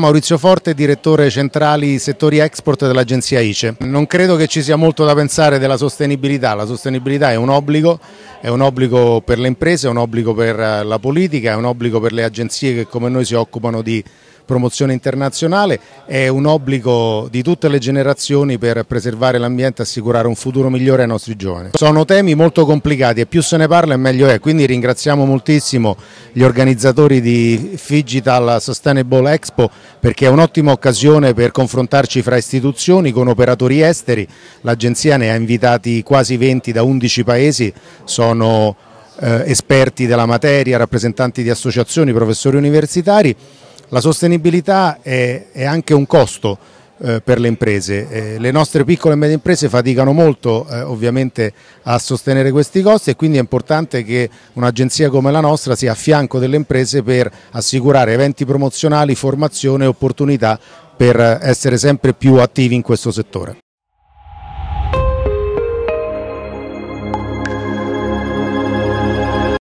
Maurizio Forte, direttore centrali settori export dell'agenzia ICE. Non credo che ci sia molto da pensare della sostenibilità, la sostenibilità è un obbligo, è un obbligo per le imprese, è un obbligo per eh, la politica, è un obbligo per le agenzie che come noi si occupano di promozione internazionale, è un obbligo di tutte le generazioni per preservare l'ambiente e assicurare un futuro migliore ai nostri giovani. Sono temi molto complicati e più se ne parla e meglio è, quindi ringraziamo moltissimo gli organizzatori di Figital Sustainable Expo perché è un'ottima occasione per confrontarci fra istituzioni con operatori esteri, l'agenzia ne ha invitati quasi 20 da 11 paesi, sono eh, esperti della materia, rappresentanti di associazioni, professori universitari la sostenibilità è, è anche un costo eh, per le imprese, eh, le nostre piccole e medie imprese faticano molto eh, ovviamente a sostenere questi costi e quindi è importante che un'agenzia come la nostra sia a fianco delle imprese per assicurare eventi promozionali, formazione e opportunità per eh, essere sempre più attivi in questo settore.